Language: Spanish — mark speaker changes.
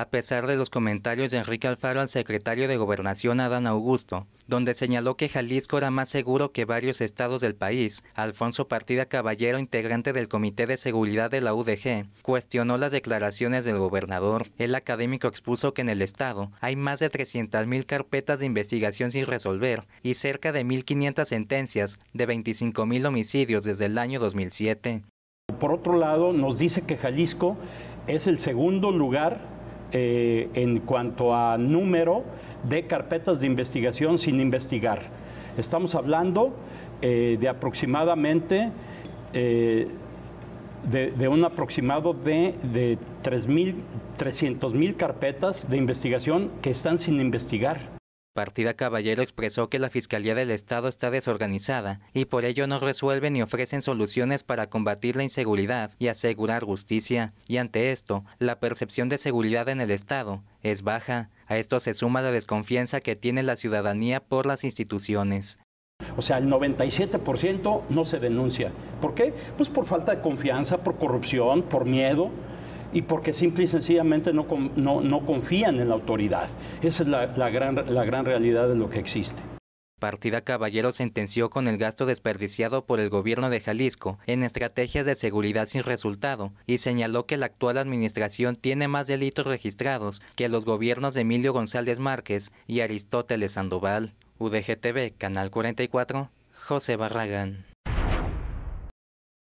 Speaker 1: a pesar de los comentarios de Enrique Alfaro al secretario de Gobernación Adán Augusto, donde señaló que Jalisco era más seguro que varios estados del país, Alfonso Partida Caballero, integrante del Comité de Seguridad de la UDG, cuestionó las declaraciones del gobernador. El académico expuso que en el estado hay más de 300.000 carpetas de investigación sin resolver y cerca de 1.500 sentencias de mil homicidios desde el
Speaker 2: año 2007. Por otro lado, nos dice que Jalisco es el segundo lugar eh, en cuanto a número de carpetas de investigación sin investigar. Estamos hablando eh, de aproximadamente, eh, de, un aproximado de, de mil carpetas de investigación que están sin investigar. Partida
Speaker 1: Caballero expresó que la Fiscalía del Estado está desorganizada y por ello no resuelven ni ofrecen soluciones para combatir la inseguridad y asegurar justicia, y ante esto, la percepción de seguridad en el Estado es baja. A esto se suma la desconfianza que tiene la
Speaker 2: ciudadanía por las instituciones. O sea, el 97% no se denuncia. ¿Por qué? Pues por falta de confianza, por corrupción, por miedo y porque simple y sencillamente no, confían en la autoridad. Esa es la, gran, la gran realidad de lo que existe.
Speaker 1: Partida Caballero sentenció con el gasto desperdiciado por el gobierno de Jalisco en estrategias de seguridad sin resultado y señaló que la actual administración tiene más delitos registrados que los gobiernos de Emilio González Márquez y Aristóteles Sandoval. UDGTV, Canal 44, José Barragán.